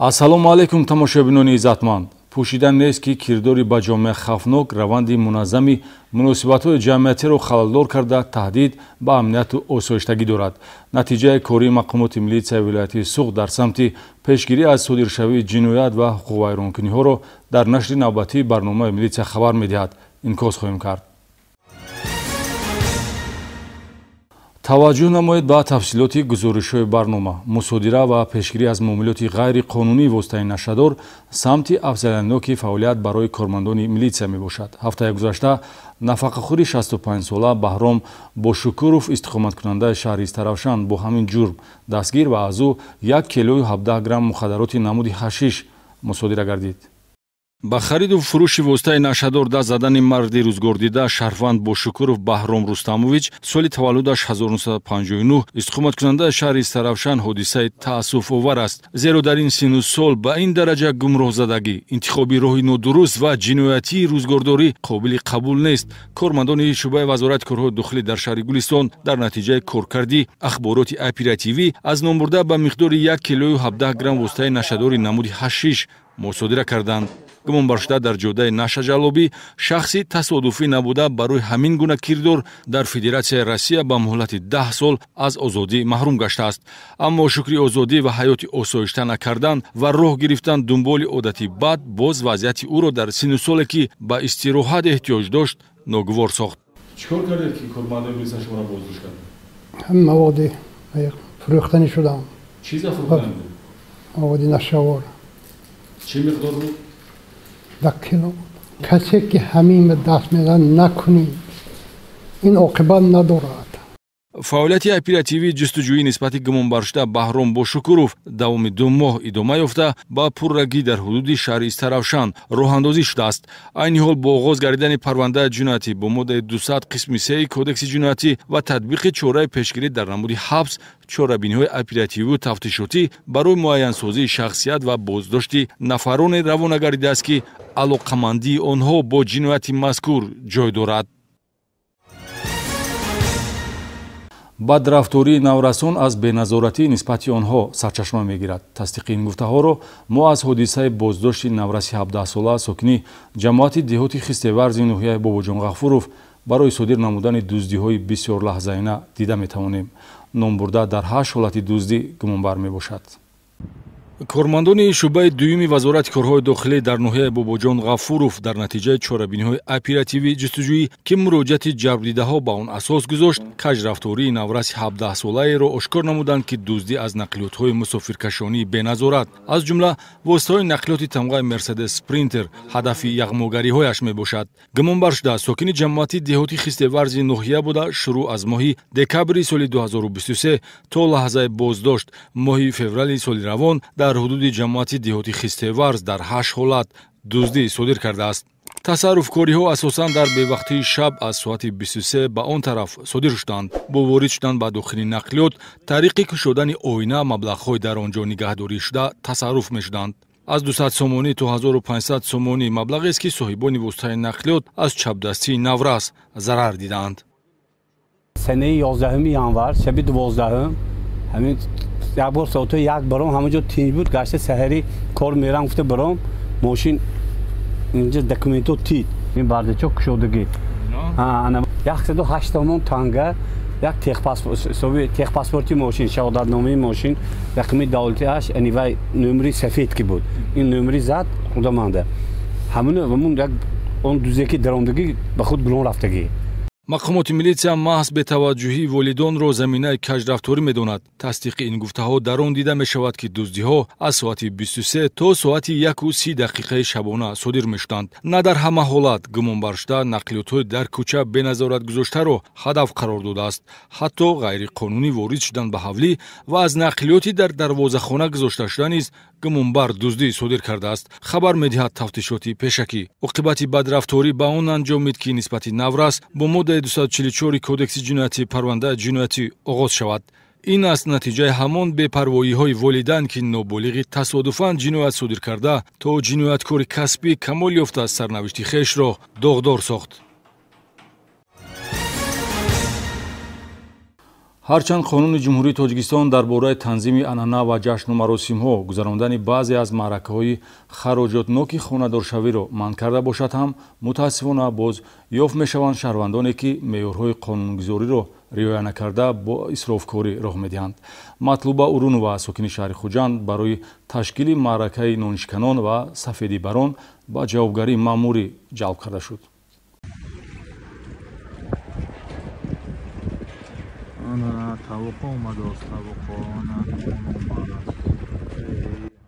ассалому алайкум тамошобинони иззатманд пӯшидан нест ки кирдори ба ҷомеа хавфнок раванди муназзами муносибатҳои ҷамъиятиро халалдор карда таҳдид ба амнияту осоиштагӣ дорад натиҷаи кории мақомоти милисияи вилоятии суғд дар самти пешгирӣ аз содиршавии ҷиноят ва ҳуқуқвайронкуниҳоро дар нашри навбатии барномаи милисия хабар медиҳад инъикос хоҳем кард таваҷҷӯҳ намоед ба тафсилоти гузоришҳои барнома мусодира ва пешгирӣ аз муомилоти ғайриқонунии воситаи нашадор самти афзалиноки фаъолият барои кормандони милитсия мебошад ҳафтаи гузашта нафақахӯри 65сола баҳром бошукуров истиқоматкунандаи шаҳри истаравшан бо ҳамин ҷурм дастгир ва аз ӯ як кило 17 грамм мухадароти намуди ҳашиш мусодира гардид ба хариду фурӯши воситаи нашадор даст задани марди рӯзгордида шаҳрванд бошукуров баҳром рустамович соли таваллудаш 1959 истиқоматкунандаи шаҳри саравшан ҳодисаи таассуфовар аст зеро дар ин сину сол ба ин дараҷа гумроҳзадагӣ интихоби роҳи нодуруст ва ҷиноятии рӯзгордорӣ қобили қабул нест кормандони шӯъбаи вазорати корҳои дохилӣ дар шаҳри гулистон дар натиҷаи коркардӣ ахбороти оперативӣ аз номбурда ба миқдори 1 кило 17 грам воситаи нашадори намуди ҳашиш мусодира карданд гумонбар шуда дар ҷодаи нашаҷалобӣ шахси тасодуфӣ набуда барои ҳамин гуна кирдор дар федератсияи россия ба муҳлати даҳ сол аз озодӣ маҳрум гаштааст аммо шукри озодӣ ва ҳаёти осоишта накардан ва роҳ гирифтан дунболи одати бад боз вазъияти ӯро дар сину соле ки ба истироҳат эҳтиёҷ дошт ногувор сохт маводи фурӯхтани шудам маводи нашавор чӣ миқдор буд و کسی که همین دست میزن نکنی این عاقبت ندارد фаъолияти оперативии ҷустуҷӯӣ нисбати гумонбаршуда баҳром бошукуров давоми ду моҳ идома ёфта ба пуррагӣ дар ҳудуди шаҳри истаравшан роҳандозӣ шудааст айни ҳол бо оғоз гардидани парвандаи ҷинояти бо моддаи 200 қисми сеи кодекси ҷинояти ва татбиқи чораи пешгирӣ дар намуди ҳабс чорабиниҳои оперативию тафтишотӣ барои муайянсозии шахсият ва боздошти нафароне равона гардидааст ки алоқамандии онҳо бо ҷинояти мазкур ҷой дорад бадрафтории наврасон аз беназоратӣ нисбати онҳо сарчашма мегирад тасдиқи ин гуфтаҳоро мо аз ҳодисаи боздошти навраси ҳабдаҳсола сокини ҷамоати деҳоти хистеварзи ноҳияи бобоҷон ғафуров барои содир намудани дуздиҳои бисёр лаҳзаина дида метавонем ном бурда дар ҳашт ҳолати дуздӣ гумонбар мебошад кормандони шӯъбаи дуюми вазорати корҳои дохилӣ дар ноҳияи бобоҷон ғафуров дар натиҷаи чорабиниҳои оперативи ҷустуҷӯӣ ки муроҷиати ҷарбдидаҳо ба он асос гузошт кажрафтории навраси ҳабдаҳсолаеро ошкор намуданд ки дуздӣ аз нақлиётҳои мусофиркашонии беназорат аз ҷумла воситаҳои нақлиёти тамғаи мерседес спринтер ҳадафи яғмогариҳояш мебошад гумонбар шуда сокини ҷамоати деҳоти хистеварзи ноҳия буда шурӯъ аз моҳи декабри соли 2023 то лаҳзаи боздошт моҳи феврали соли равон дар дар ҳудуди ҷамоати деҳоти хистеварз дар ҳашт ҳолат дуздӣ содир кардааст тасарруфкориҳо асосан дар бевақтии шаб аз соати бисту се ба он тараф содир шуданд бо ворид шудан ба дохили нақлиёт тариқи кушодани оина маблағҳои дар он ҷо нигаҳдоришуда тасарруф мешуданд аз 200 сомонӣ то 1500 сомонӣ маблағест ки соҳибони воситаи нақлиёт аз чапдастии наврас зарар диданд санаи 11 январ шаби 12 ҳамин як бор соати як баром ҳама ҷо тинҷ буд гашта саҳари кор мерам гуфта баром мошин инҷа документҳо тит ин бардачо кушодагӣ ҳаштамон танга як ҳисоби техпаспорти мошин шаҳодатномаи мошин рақами давлатиаш нивай номери сафедки буд ин номери зад худаманда ҳамн он дузе ки даромдагӣ ба худ гурон рафтагӣ мақомоти милитсия маҳз бетаваҷҷӯҳии волидонро заминаи кашрафторӣ медонад тасдиқи ин гуфтаҳо дар он дида мешавад ки дуздиҳо аз соати бистусе то соати яку си дақиқаи шабона содир мешуданд на дар ҳама ҳолат гумонбаршуда нақлиётҳои дар кӯча беназорат гузоштаро ҳадаф қарор додааст ҳатто ғайриқонунӣ ворид шудан ба ҳавлӣ ва аз нақлиёти дар дарвозахона гузошташуда низ гумонбар дуздӣ содир кардааст хабар медиҳад тафтишоти пешакӣ оқибати бадрафторӣ ба он анҷомид ки нисбати наврас бо моддаи 244 кодекси ҷинояти парванда ҷинояти оғоз шавад ин аст натиҷаи ҳамон бепарвоиҳои волидайн ки ноболиғи тасодуфан ҷиноят содир карда то ҷинояткори касбӣ камол ёфта сарнавишти хешро доғдор сохт ҳарчанд қонуни ҷумҳурии тоҷикистон дар бораи танзими анъана ва ҷашну маросимҳо гузаронидани баъзе аз маъракаҳои хароҷотноки хонадоршавиро манъ карда бошад ҳам мутаассифона боз ёфт мешаванд шаҳрвандоне ки меъёрҳои қонунгузориро риоя накарда бо исрофкорӣ роҳ медиҳанд матлуба урунова сокини шаҳри хуҷанд барои ташкили маъракаи ноншиканон ва сафедибарон ба ҷавобгарии маъмурӣ ҷалб карда шуд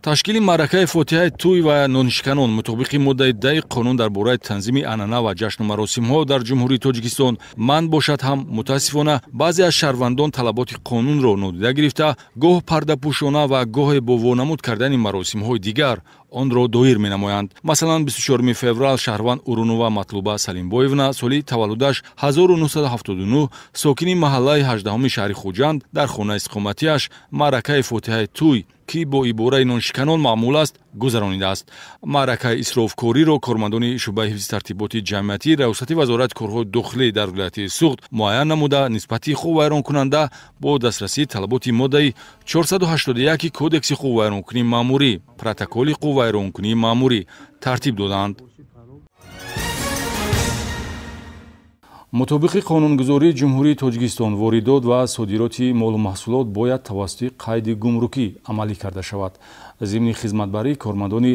ташкили маъракаи фотиҳаи тӯй ва нонишканон мутобиқи моддаи даи қонун дар бораи танзими анъана ва ҷашну маросимҳо дар ҷумҳурии тоҷикистон манъ бошад ҳам мутаассифона баъзе аз шаҳрвандон талаботи қонунро нодида гирифта гоҳ пардапӯшона ва гоҳе бо вонамуд кардани маросимҳои дигар онро доир менамоянд масалан 24 феврал шаҳрванд урунова матлуба салимбоевна соли таваллудаш 1979 сокини маҳаллаи 18 шаҳри хуҷанд дар хонаи истиқоматиаш маъракаи фотиҳаи тӯй ки бо ибораи ноншиканон маъмул аст гузаронидааст маъракаи исрофкориро кормандони шӯъбаи ҳифзи тартиботи ҷамъиятӣ раёсати вазорати корҳои дохилӣ дар вилояти суғд муайян намуда нисбати ҳуқуқвайронкунанда бо дастрасии талаботи моддаи 481 кодекси ҳуқуқвайронкунии маъмурӣ протоколи ҳуқуқвайронкунии маъмурӣ тартиб доданд мутобиқи қонунгузории ҷумҳурии тоҷикистон воридот ва содироти молу маҳсулот бояд тавассути қайди гумрукӣ амалӣ карда шавад зимни хизматбарӣ кормандони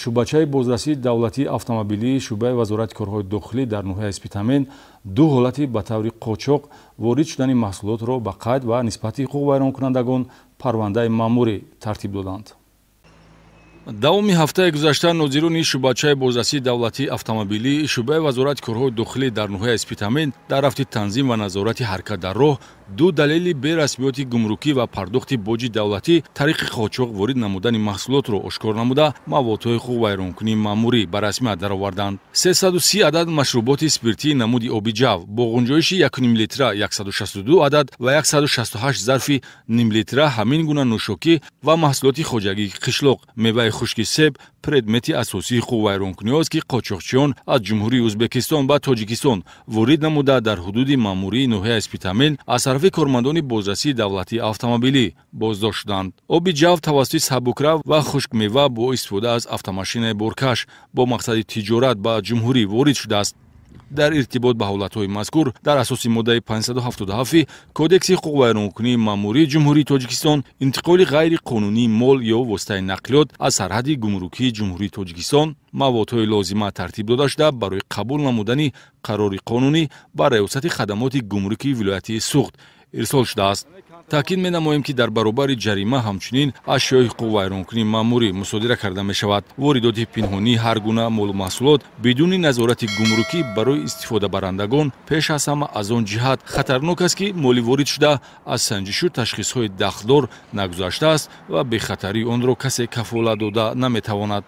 шӯъбачаи бозрасии давлатии автомобилии шӯъбаи вазорати корҳои дохилӣ дар ноҳияи спитамен ду ҳолати ба таври қочоқ ворид шудани маҳсулотро ба қайд ва нисбати ҳуқуқ вайронкунандагон парвандаи маъмурӣ тартиб доданд давоми ҳафтаи гузашта нозирони шӯъбачаи боздастии давлатии автомобилӣ шӯъбаи вазорати корҳои дохилӣ дар ноҳияи спитамин дар рафти танзим ва назорати ҳаракат дар роҳ ду далели берасмиёти гумрукӣ ва пардохти боҷи давлатӣ тариқи қочоқ ворид намудани маҳсулотро ошкор намуда маводҳои ху вайронкунии маъмурӣ ба расмият дароварданд сесаду си адад машруботи спиртии намуди оби ҷав бо ғунҷоиши якнимлитра 162 адад ва 168 зарфи нимлитра ҳамин гуна нӯшокӣ ва маҳсулоти хоҷагии қишлоқ меваи хушки себ предмети асосии ху вайронкуниҳост ки қочоқчиён аз ҷумҳурии ӯзбекистон ба тоҷикистон ворид намуда дар ҳудуди маъмурии ноҳияи спитамин тарафи кормандони боздастии давлатии автомобилӣ боздошт шуданд оби ҷав тавассути сабукрав ва хушкмева бо истифода аз автомашинаи боркаш бо мақсади тиҷорат ба ҷумҳурӣ ворид шудааст дар иртибот ба ҳолатҳои мазкур дар асоси моддаи 577 кодекси ҳуқуқ вайронкунии маъмурии ҷумҳурии тоҷикистон интиқоли ғайриқонунии мол ё воситаи нақлиёт аз сарҳади гумрукии ҷумҳурии тоҷикистон маводҳои лозима тартиб дода шуда барои қабул намудани қарори қонунӣ ба раёсати хадамоти гумрукии вилоятии суғд ирсол шудааст таъкид менамоем ки дар баробари ҷарима ҳамчунин ашёи ҳуқуқ вайронкунӣ маъмурӣ мусодира карда мешавад воридоти пинҳонӣ ҳар гуна молу маҳсулот бидуни назорати гумрукӣ барои истифодабарандагон пеш аз ҳама аз он ҷиҳат хатарнок аст ки моли ворид шуда аз санҷишу ташхисҳои дахлдор нагузаштааст ва бехатарии онро касе кафолат дода наметавонад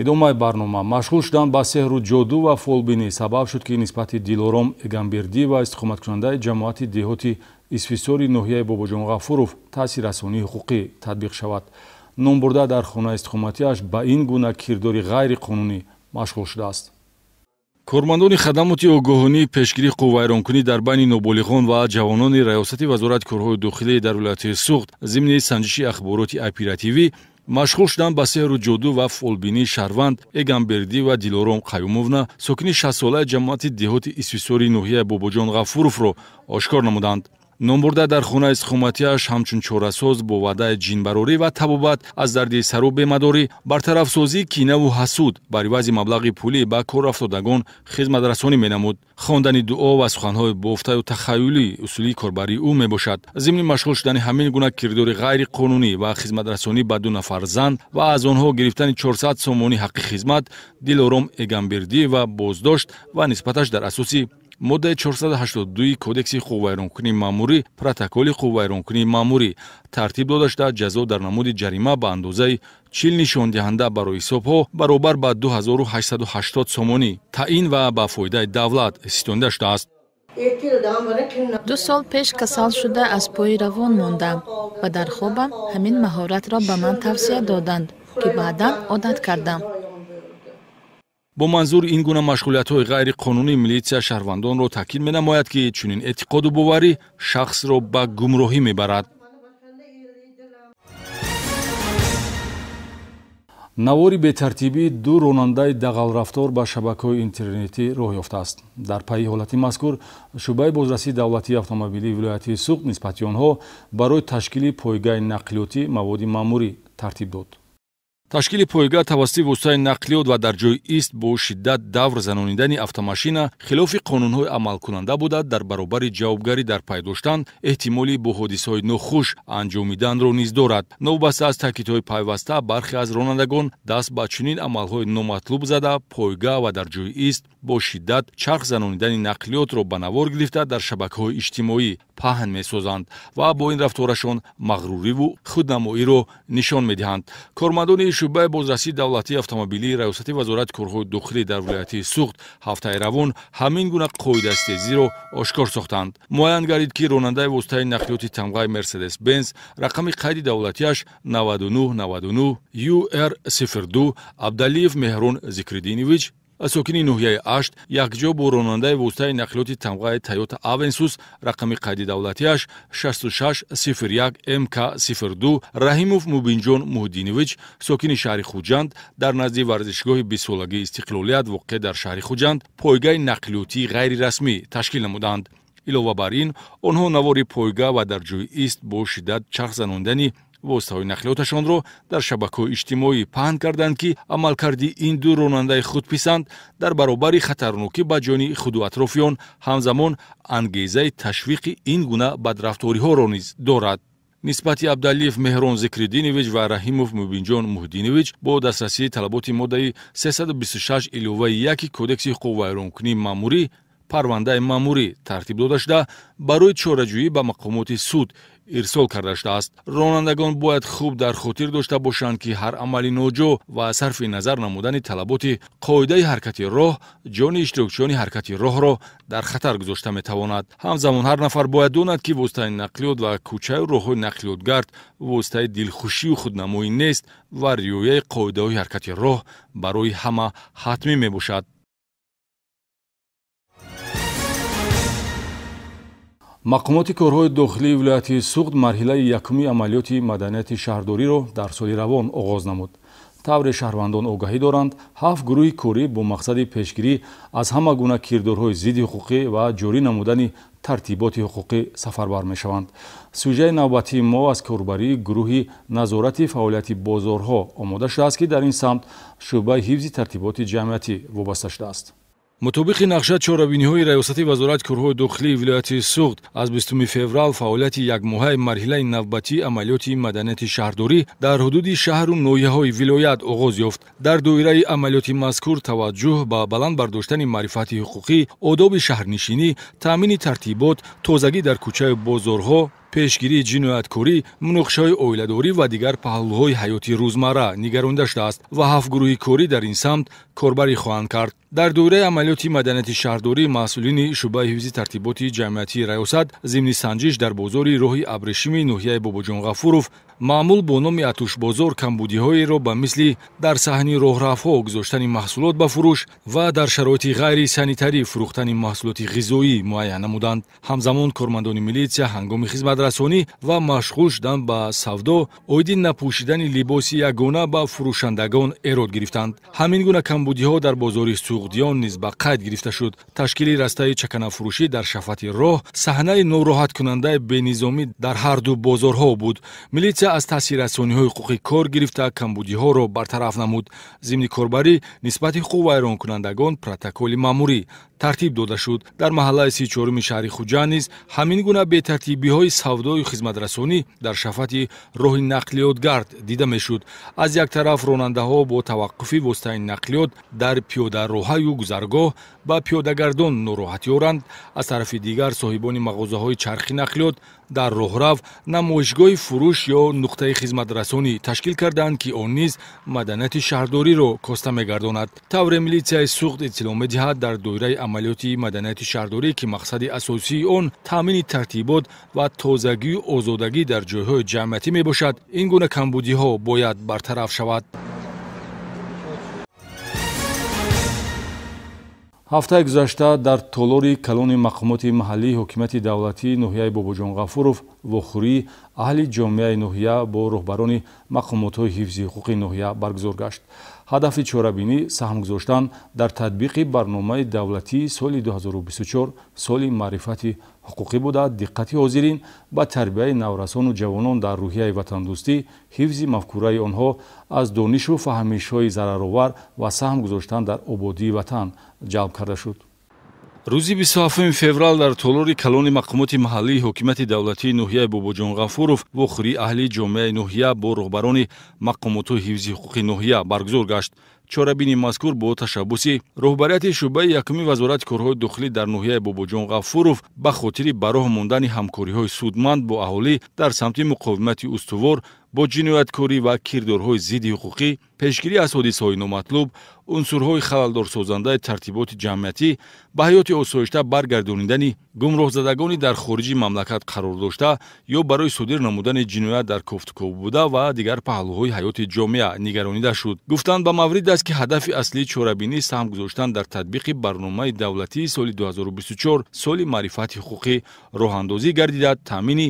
идомаи барнома машғул шудан ба сеҳру ҷоду ва фолбинӣ сабаб шуд ки нисбати дилором эгамбердӣ ва истиқоматкунандаи ҷамоати деҳоти исфисори ноҳияи бобоҷон ғафуров таъсиррасонии ҳуқуқӣ татбиқ шавад ном бурда дар хона истиқоматиаш ба ин гуна кирдори ғайриқонунӣ машғул шудааст кормандони хадамоти огоҳонии пешгирии қувайронкунӣ дар байни ноболиғон ва ҷавонони раёсати вазорати корҳои дохилӣ дар вилояти суғд зимни санҷиши ахбороти iпиратв машғул шуданд ба сеҳру ҷоду ва фолбинии шаҳрванд эгамбердӣ ва дилором қаюмовна сокини шастсолаи ҷамоати деҳоти исфисори ноҳияи бобоҷон ғафуровро ошкор намуданд номбурда дар хонаи сихоматиаш ҳамчун чорасоз бо ваъдаи ҷинбарорӣ ва табобат аз дарди сару бемадорӣ бартарафсозии кинаву ҳасуд бар ивази маблағи пулӣ ба корафтодагон хизматрасонӣ менамуд хондани дуо ва суханҳои бофтаю тахаюлӣ усули корбарии ӯ мебошад зимни машғул шудани ҳамин гуна кирдори ғайриқонунӣ ва хизматрасонӣ ба ду нафарзанд ва аз онҳо гирифтани 400 сомони ҳаққи хизмат дилором эгамбердиева боздошт ва нисбаташ дар асоси моддаи 482 кодекси қувввайронкунии маъмурӣ протоколи қувввайронкунии маъмурӣ тартиб дода шуда ҷазо дар намуди ҷарима ба андозаи чил нишондиҳанда барои ҳисобҳо баробар ба 2880 сомонӣ таъин ва ба фоидаи давлат ситонида шудааст ду сол пеш касал шуда аз пои равон мондам ва дар хобам ҳамин маҳоратро ба ман тавсия доданд ки баъдан одат кардам бо манзур ин гуна машғулиятҳои ғайриқонунӣ милитсия шаҳрвандонро таъкид менамояд ки чунин эътиқоду боварӣ шахсро ба гумроҳӣ мебарад навори бетартибӣ ду ронандаи дағалрафтор ба шабакаҳои интернетӣ роҳ ёфтааст дар пайи ҳолати мазкур шӯъбаи бозрасии давлатии автомобилии вилоятии суғд нисбати онҳо барои ташкили пойгаи нақлиётӣ маводи маъмурӣ тартиб дод ташкили пойгаҳ тавассути воситаи нақлиёт ва дар ҷои ист бо шиддат давр занонидани автомашина хилофи қонунҳои амалкунанда буда дар баробари ҷавобгарӣ дар пай доштан эҳтимоли бо ҳодисаҳои нохуш анҷомиданро низ дорад новобаста аз таъкидҳои пайваста бархе аз ронандагон даст ба чунин амалҳои номатлуб зада пойгаҳ ва дар ҷои ист бо шиддат чарх занонидани нақлиётро ба навор гирифта дар шабакаҳои иҷтимоӣ паҳн месозанд ва бо ин рафторашон мағруриву худнамоиро нишон медиҳанд кормандони шӯъбаи бозрасии давлатии автомобилии раёсати вазорати корҳои дохилӣ дар вилояти суғд ҳафтаи равон ҳамин гуна қоидаистезиро ошкор сохтанд муайян гардид ки ронандаи воситаи нақлиёти тамғаи мерседес бенс рақами қайди давлатиаш 9999 ur02 абдалиев меҳрун зикриддинович сокини ноҳияи ашт якҷо бо ронандаи воситаи нақлиёти тамғаи тайёта авенсус рақами қайди давлатиаш 6601мк02 раҳимов мубинҷон муҳиддинович сокини шаҳри хуҷанд дар назди варзишгоҳи бистсолагии истиқлолият воқеъ дар шаҳри хуҷанд пойгаи нақлиётии ғайрирасмӣ ташкил намуданд илова бар ин онҳо навори пойга ва дар ҷои ист бо шиддат чарх занондани воситаҳои нақлиёташонро дар шабакаҳои иҷтимоӣ паҳн карданд ки амалкарди ин ду ронандаи худписанд дар баробари хатарнокӣ ба ҷони худу атрофиён ҳамзамон ангезаи ташвиқи ин гуна бадрафториҳоро низ дорад нисбати абдалиев меҳрон зикриддинович ва раҳимов мӯбинҷон муҳиддинович бо дастрасии талаботи моддаи 326 иловаи 1 кодекси ҳуқуқ вайронкунии маъмурӣ парвандаи маъмурӣ тартиб дода шуда барои чораҷӯӣ ба мақомоти суд ирсол карда шудааст ронандагон бояд хуб дар хотир дошта бошанд ки ҳар амали ноҷо ва сарфи назар намудани талаботи қоидаи ҳаркати роҳ ҷони иштирокчиёни ҳаркати роҳро дар хатар гузошта метавонад ҳамзамон ҳар нафар бояд донад ки воситаи нақлиёт ва кӯчаю роҳҳои нақлиётгард воситаи дилхушию худнамоӣ нест ва риояи қоидаҳои ҳаркати роҳ барои ҳама ҳатмӣ мебошад мақомоти корҳои дохилии вилояти суғд марҳилаи якуми амалиёти маданияти шаҳрдориро дар соли равон оғоз намуд тавре шаҳрвандон огаҳӣ доранд ҳафт гурӯҳи корӣ бо мақсади пешгирӣ аз ҳама гуна кирдорҳои зидди ҳуқуқӣ ва ҷорӣ намудани тартиботи ҳуқуқӣ сафарбар мешаванд сюжаи навбатии мо аз корбарии гурӯҳи назорати фаъолияти бозорҳо омода шудааст ки дар ин самт шӯъбаи ҳифзи тартиботи ҷамъиятӣ вобаста шудааст мутобиқи нақша чорабиниҳои раёсати вазорати корҳои дохилии вилояти суғд аз бистуи феврал фаъолияти якмоҳаи марҳилаи навбатии амалиёти маданияти шаҳрдорӣ дар ҳудуди шаҳру ноҳияҳои вилоят оғоз ёфт дар доираи амалиёти мазкур таваҷҷӯҳ ба баланд бардоштани маърифати ҳуқуқӣ одоби шаҳрнишинӣ таъмини тартибот тозагӣ дар кӯчаю бозорҳо پیشگیری جنایت کوری منقشای اولادوری و دیگر پهلوهای حیاتی روزمارا نگرانده است و هفت گروهی کوری در این سمت کاربری خوان کرد در دوره عملیاتی مدنیت شهرداری مسئولین شعبه حفظ ترتیباتی جمعیتی ریاست ضمن سنجش در بازار روحی ابریشمی نوحیه بابوجان غفوروف маъмул бо номи атушбозор камбудиҳоеро ба мисли дар саҳни роҳрафҳо гузоштани маҳсулот ба фурӯш ва дар шароити ғайрисанитарӣ фурӯхтани маҳсулоти ғизоӣ муайян намуданд ҳамзамон кормандони милитсия ҳангоми хизматрасонӣ ва машғул шудан ба савдо оиди напӯшидани либоси ягона ба фурӯшандагон эрод гирифтанд ҳамин гуна камбудиҳо дар бозори суғдиён низ ба қайд гирифта шуд ташкили растаи чаканафурӯшӣ дар шафати роҳ саҳнаи нороҳаткунандаи бенизомӣ дар ҳарду бозорҳо буд милитсия аз таъсиррасониҳои ҳуқуқи кор гирифта камбудиҳоро бартараф намуд зимни корбарӣ нисбати ҳуқуқ вайронкунандагон протоколи маъмурӣ тартиб дода шуд дар маҳаллаи сичоруми шаҳри хуҷа низ ҳамин гуна бетартибиҳои савдою хизматрасонӣ дар шафати роҳи нақлиётгард дида мешуд аз як тараф ронандаҳо бо таваққуфи воситаи нақлиёт дар пиёдароҳаю гузаргоҳ ба пиёдагардон нороҳатӣ оранд аз тарафи дигар соҳибони мағозаҳои чархи нақлиёт در روحرف نمایشگاه فروش یا نقطه خدمت رسانی تشکیل کردن که آن نیز مدنیت شهرداری را کاسته میگرداند طور میلیسیای سوخت اطلاع میدهد در دایره عملیاتی مدنیت شهرداری که مقصد اساسی آن تامین ترتیبات و تازگی و آزادگی در جایهای جمعیتی میباشد این گونه کمبودی ها باید برطرف شود ҳафтаи гузашта дар толори калони мақомоти маҳаллии ҳокимияти давлатии ноҳияи бобоҷон ғафуров вохӯрӣ аҳли ҷомеаи ноҳия бо роҳбарони мақомотҳои ҳифзи ҳуқуқи ноҳия баргузор гашт ҳадафи чорабинӣ саҳм гузоштан дар татбиқи барномаи давлатии соли 2024 соли маърифати ҳуқуқӣ буда диққати ҳозирин ба тарбияи наврасону ҷавонон дар рӯҳияи ватандӯстӣ ҳифзи мафкураи онҳо аз донишу фаҳмишҳои зараровар ва саҳм гузоштан дар ободии ватан ҷалб карда шуд рӯзи бисту7 феврал дар толори калони мақомоти маҳаллии ҳокимати давлатии ноҳияи бобоҷон ғафуров вохӯрии аҳли ҷомеаи ноҳия бо роҳбарони мақомотҳои ҳифзи ҳуқуқи ноҳия баргузор гашт чорабини мазкур бо ташаббуси роҳбарияти шӯъбаи якуми вазорати корҳои дохилӣ дар ноҳияи бобоҷон ғафуров ба хотири ба роҳ мондани ҳамкориҳои судманд бо аҳолӣ дар самти муқовимати устувор бо ҷинояткорӣ ва кирдорҳои зидди ҳуқуқӣ пешгирӣ аз ҳодисаҳои номатлуб унсурҳои халалдорсозандаи тартиботи ҷамъиятӣ ба ҳаёти осоишта баргардонидани гумроҳзадагони дар хориҷи мамлакат қарор дошта ё барои содир намудани ҷиноят дар кофтуков буда ва дигар паҳлӯҳои ҳаёти ҷомеа нигаронида шуд гуфтанд ба маврид аст ки ҳадафи аслии чорабинӣ саҳм гузоштан дар татбиқи барномаи давлатии соли 2024 соли маърифати ҳуқуқӣ роҳандозӣ гардида таъмини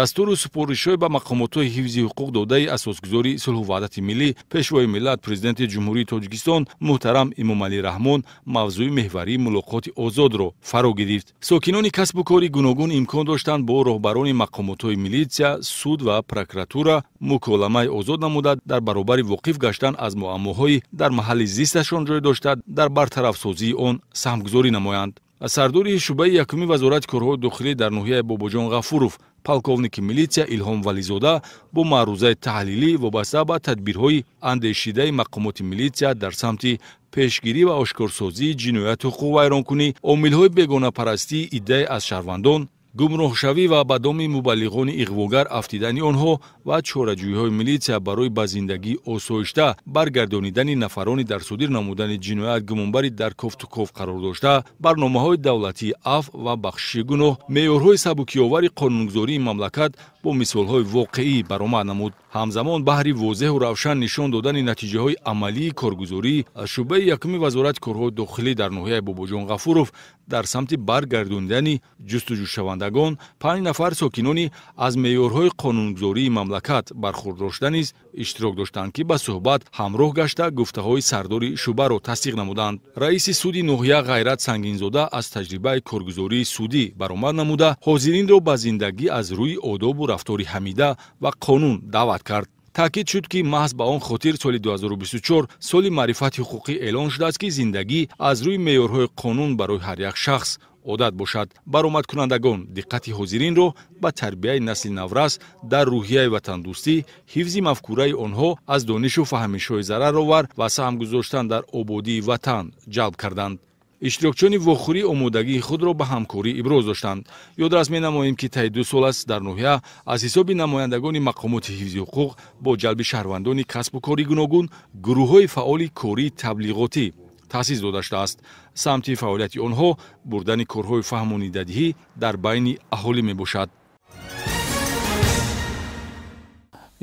дастури супоришҳое ба мақомотҳои ҳифзи ҳуқуқ додаи асосгузори сулҳу ваҳдати миллӣ пешвои миллат президенти ҷумҳурии тоҷикистон муҳтарам эмомалӣ раҳмон мавзӯи меҳварии мулоқоти озодро фаро гирифт сокинони касбу кори гуногун имкон доштанд бо роҳбарони мақомотҳои милитсия суд ва прокуратура муколамаи озод намуда дар баробари воқиф гаштан аз муаммоҳои дар маҳалли зисташон ҷой дошта дар бартарафсозии он саҳмгузорӣ намоянд сардори шӯъбаи якуми вазорати корҳои дохилӣ дар ноҳияи бобоҷон ғафуров полковники милисия илҳом вализода бо маърузаи таҳлилӣ вобаста ба тадбирҳои андешидаи мақомоти милисия дар самти пешгирӣ ва ошкорсозии ҷинояти ҳуқуқвайронкунӣ омилҳои бегонапарастии иддае аз шаҳрвандон гумроҳшавӣ ва ба доми мубаллиғони иғвогар афтидани онҳо ва чораҷӯиҳои милисия барои ба зиндагӣ осоишта баргардонидани нафарони дар содир намудани ҷиноят гумонбарӣ дар кофтуков қарор дошта барномаҳои давлатии аф ва бахшиши гуноҳ меъёрҳои сабукиовари қонунгузории мамлакат бо мисолҳои воқеӣ баромад намуд ҳамзамон баҳри возеҳу равшан нишон додани натиҷаҳои амалии коргузорӣ аз шӯъбаи якуми вазорати корҳои дохилӣ дар ноҳияи бобоҷон ғафуров дар самти баргардондани ҷустуҷӯшавандагон панҷ нафар сокинони аз меъёрҳои қонунгузории мамлакат бархурдошта низ иштирок доштанд ки ба суҳбат ҳамроҳ гашта гуфтаҳои сардори шӯъбаро тасдиқ намуданд раиси суди ноҳия ғайрат сангинзода аз таҷрибаи коргузории судӣ баромад намуда ҳозиринро ба зиндагӣ аз рӯи одобу рафтори ҳамида ва қонун даъват кард таъкид шуд ки маҳз ба он хотир соли 2024 соли маърифати ҳуқуқӣ эълон шудааст ки зиндагӣ аз рӯи меъёрҳои қонун барои ҳар як шахс одат бошад баромадкунандагон диққати ҳозиринро ба тарбияи насли наврас дар рӯҳияи ватандӯстӣ ҳифзи мафкураи онҳо аз донишу фаҳмишҳои зарар овар ва саҳм гузоштан дар ободии ватан ҷалб карданд иштирокчони вохӯрӣ омодагии худро ба ҳамкорӣ иброз доштанд ёдрас менамоем ки таи ду сол аст дар ноҳия аз ҳисоби намояндагони мақомоти ҳифзи ҳуқуқ бо ҷалби шаҳрвандони касбу кори гуногун гурӯҳҳои фаъоли кории таблиғотӣ таъсис дода шудааст самти фаъолияти онҳо бурдани корҳои фаҳмонидадиҳӣ дар байни аҳолӣ мебошад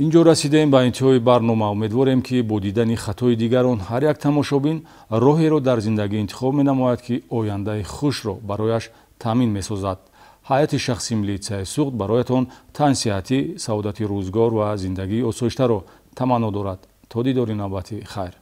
инҷо расидаем ба интиҳои барнома умедворем ки бо дидани хатои дигарон ҳар як тамошобин роҳеро дар зиндагӣ интихоб менамояд ки ояндаи хушро барояш таъмин месозад ҳаяти шахси милитсияи суғд бароятон тансиҳатӣ саодати рӯзгор ва зиндагии осоишдаро таманно дорад то дидори навбати хайр